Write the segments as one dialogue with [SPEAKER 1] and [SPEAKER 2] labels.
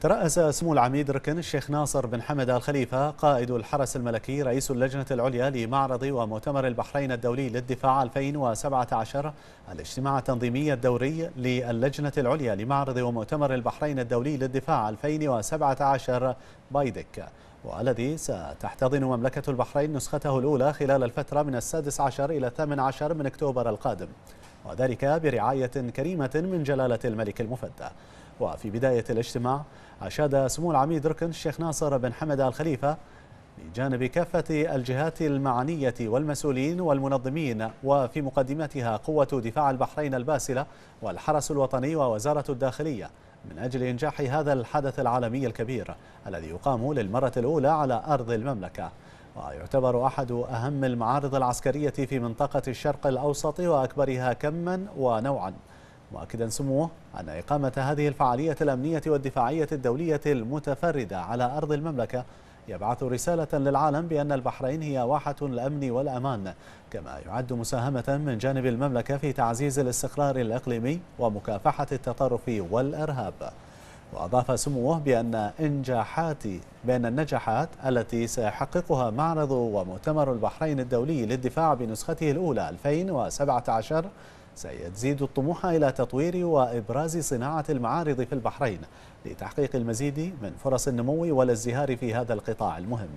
[SPEAKER 1] ترأس سمو العميد ركن الشيخ ناصر بن حمد الخليفة قائد الحرس الملكي رئيس اللجنة العليا لمعرض ومؤتمر البحرين الدولي للدفاع 2017 الاجتماع التنظيمي الدوري للجنة العليا لمعرض ومؤتمر البحرين الدولي للدفاع 2017 بايدك والذي ستحتضن مملكة البحرين نسخته الأولى خلال الفترة من السادس عشر إلى الثامن عشر من أكتوبر القادم وذلك برعاية كريمة من جلالة الملك المفدى وفي بداية الاجتماع أشاد سمو العميد ركن الشيخ ناصر بن حمد الخليفة بجانب كافة الجهات المعنية والمسؤولين والمنظمين وفي مقدمتها قوة دفاع البحرين الباسلة والحرس الوطني ووزارة الداخلية من أجل إنجاح هذا الحدث العالمي الكبير الذي يقام للمرة الأولى على أرض المملكة ويعتبر أحد أهم المعارض العسكرية في منطقة الشرق الأوسط وأكبرها كما ونوعا مؤكدا سموه أن إقامة هذه الفعالية الأمنية والدفاعية الدولية المتفردة على أرض المملكة يبعث رسالة للعالم بأن البحرين هي واحة الأمن والأمان كما يعد مساهمة من جانب المملكة في تعزيز الاستقرار الإقليمي ومكافحة التطرف والإرهاب وأضاف سموه بأن إنجاحات بأن النجاحات التي سيحققها معرض ومؤتمر البحرين الدولي للدفاع بنسخته الأولى 2017 سيزيد الطموح إلى تطوير وإبراز صناعة المعارض في البحرين لتحقيق المزيد من فرص النمو والازدهار في هذا القطاع المهم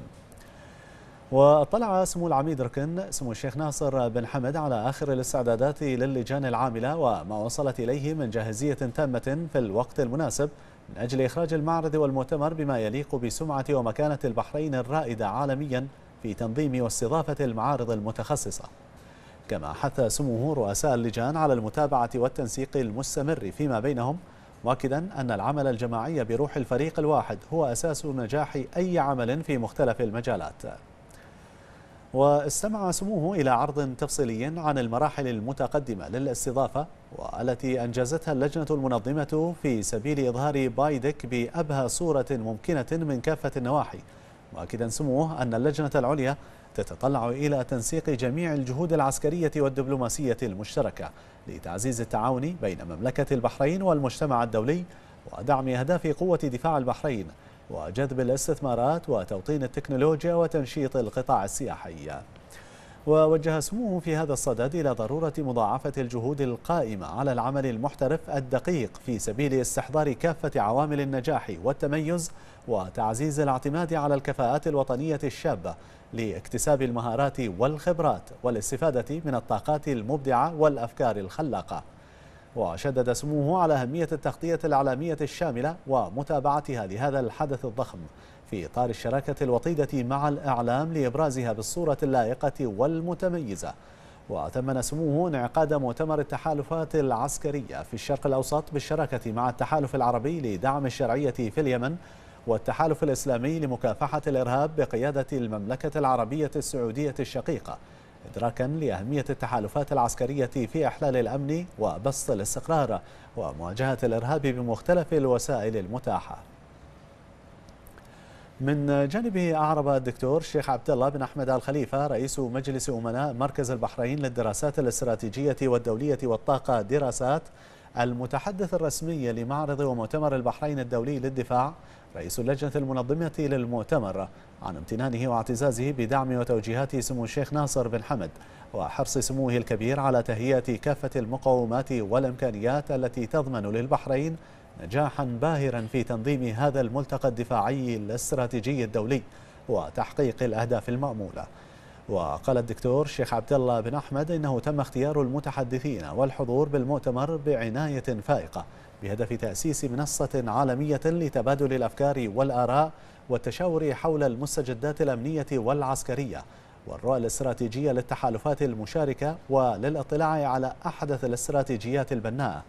[SPEAKER 1] وطلع سمو العميد ركن سمو الشيخ ناصر بن حمد على آخر الاستعدادات للجان العاملة وما وصلت إليه من جاهزية تامة في الوقت المناسب من أجل إخراج المعرض والمؤتمر بما يليق بسمعة ومكانة البحرين الرائدة عالميا في تنظيم واستضافة المعارض المتخصصة كما حث سموه رؤساء اللجان على المتابعة والتنسيق المستمر فيما بينهم مؤكدا أن العمل الجماعي بروح الفريق الواحد هو أساس نجاح أي عمل في مختلف المجالات واستمع سموه إلى عرض تفصيلي عن المراحل المتقدمة للاستضافة والتي أنجزتها اللجنة المنظمة في سبيل إظهار بايدك بأبهى صورة ممكنة من كافة النواحي مؤكدا سموه أن اللجنة العليا تتطلع إلى تنسيق جميع الجهود العسكرية والدبلوماسية المشتركة لتعزيز التعاون بين مملكة البحرين والمجتمع الدولي ودعم أهداف قوة دفاع البحرين وجذب الاستثمارات وتوطين التكنولوجيا وتنشيط القطاع السياحي ووجه سموه في هذا الصدد إلى ضرورة مضاعفة الجهود القائمة على العمل المحترف الدقيق في سبيل استحضار كافة عوامل النجاح والتميز وتعزيز الاعتماد على الكفاءات الوطنية الشابة لاكتساب المهارات والخبرات والاستفادة من الطاقات المبدعة والأفكار الخلاقة وشدد سموه على أهمية التغطية الإعلامية الشاملة ومتابعتها لهذا الحدث الضخم في إطار الشراكة الوطيدة مع الإعلام لإبرازها بالصورة اللائقة والمتميزة وتمن سموه انعقاد مؤتمر التحالفات العسكرية في الشرق الأوسط بالشراكة مع التحالف العربي لدعم الشرعية في اليمن والتحالف الإسلامي لمكافحة الإرهاب بقيادة المملكة العربية السعودية الشقيقة إدراكا لأهمية التحالفات العسكرية في إحلال الأمن وبسط الاستقرار ومواجهة الإرهاب بمختلف الوسائل المتاحة من جانبه أعرب الدكتور الشيخ عبد الله بن أحمد الخليفة رئيس مجلس أمناء مركز البحرين للدراسات الاستراتيجية والدولية والطاقة دراسات المتحدث الرسمي لمعرض ومؤتمر البحرين الدولي للدفاع رئيس اللجنة المنظمة للمؤتمر عن امتنانه واعتزازه بدعم وتوجيهات سمو الشيخ ناصر بن حمد وحرص سموه الكبير على تهيئة كافة المقومات والإمكانيات التي تضمن للبحرين نجاحا باهرا في تنظيم هذا الملتقى الدفاعي الاستراتيجي الدولي وتحقيق الأهداف المأمولة وقال الدكتور شيخ عبد الله بن أحمد إنه تم اختيار المتحدثين والحضور بالمؤتمر بعناية فائقة بهدف تأسيس منصة عالمية لتبادل الأفكار والآراء والتشاور حول المستجدات الأمنية والعسكرية والرؤى الاستراتيجية للتحالفات المشاركة وللاطلاع على أحدث الاستراتيجيات البناءة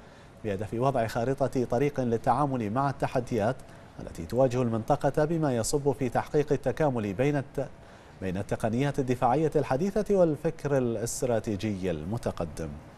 [SPEAKER 1] بهدف وضع خارطة طريق للتعامل مع التحديات التي تواجه المنطقة بما يصب في تحقيق التكامل بين بين التقنيات الدفاعية الحديثة والفكر الاستراتيجي المتقدم